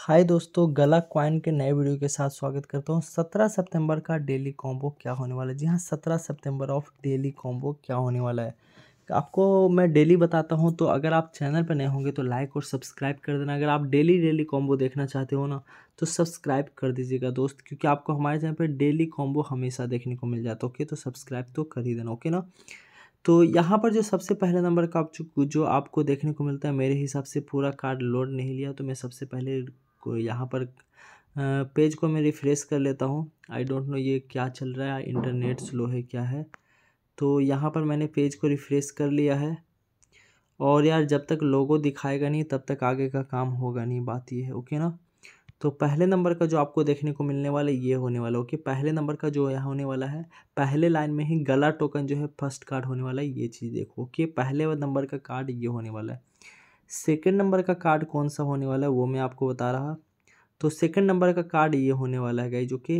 हाय दोस्तों गला क्वाइन के नए वीडियो के साथ स्वागत करता हूँ सत्रह सितंबर का डेली कॉम्बो क्या होने वाला है जी हाँ सत्रह सितंबर ऑफ डेली कॉम्बो क्या होने वाला है आपको मैं डेली बताता हूँ तो अगर आप चैनल पर नए होंगे तो लाइक और सब्सक्राइब कर देना अगर आप डेली डेली कॉम्बो देखना चाहते हो ना तो सब्सक्राइब कर दीजिएगा दोस्त क्योंकि आपको हमारे चैनल पर डेली कॉम्बो हमेशा देखने को मिल जाता है ओके तो सब्सक्राइब तो कर ही देना ओके ना तो यहाँ पर जो सबसे पहले नंबर का जो आपको देखने को मिलता है मेरे हिसाब से पूरा कार्ड लोड नहीं लिया तो मैं सबसे पहले को यहाँ पर पेज को मैं रिफ़्रेश कर लेता हूँ आई डोंट नो ये क्या चल रहा है इंटरनेट स्लो है क्या है तो यहाँ पर मैंने पेज को रिफ़्रेश कर लिया है और यार जब तक लोगो दिखाएगा नहीं तब तक आगे का काम होगा नहीं बात ये है ओके ना तो पहले नंबर का जो आपको देखने को मिलने वाला है ये होने वाला ओके पहले नंबर का जो यहाँ होने वाला है पहले लाइन में ही गला टोकन जो है फर्स्ट कार्ड होने वाला है ये चीज़ देखो ओके पहले नंबर का कार्ड ये होने वाला है सेकेंड नंबर का कार्ड कौन सा होने वाला है वो मैं आपको बता रहा तो सेकंड नंबर का कार्ड ये होने वाला है गाई जो कि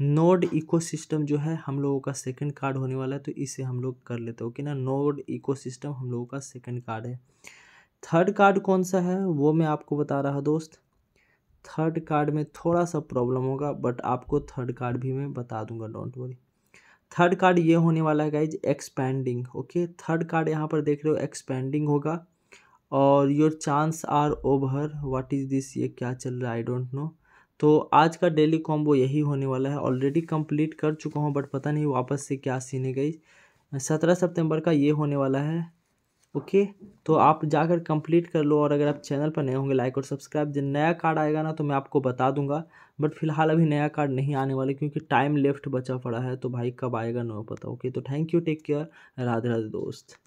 नोड इकोसिस्टम जो है हम लोगों का सेकंड कार्ड होने वाला है तो इसे हम लोग कर लेते हो ओके ना नोड इकोसिस्टम हम लोगों का सेकंड कार्ड है थर्ड कार्ड कौन सा है वो मैं आपको बता रहा दोस्त थर्ड कार्ड में थोड़ा सा प्रॉब्लम होगा बट आपको थर्ड कार्ड भी मैं बता दूंगा डोंट वरी थर्ड कार्ड ये होने वाला है guys expanding okay third card यहाँ पर देख रहे हो एक्सपेंडिंग होगा और your chance are over what is this ये क्या चल रहा है आई डोंट नो तो आज का डेली कॉम्बो यही होने वाला है ऑलरेडी कंप्लीट कर चुका हूँ बट पता नहीं वापस से क्या सीने गई सत्रह सितंबर का ये होने वाला है ओके तो आप जाकर कंप्लीट कर लो और अगर आप चैनल पर नए होंगे लाइक और सब्सक्राइब जब नया कार्ड आएगा ना तो मैं आपको बता दूंगा बट फिलहाल अभी नया कार्ड नहीं आने वाला क्योंकि टाइम लेफ्ट बचा पड़ा है तो भाई कब आएगा नो पता ओके तो thank you take care Radhe Radhe दोस्त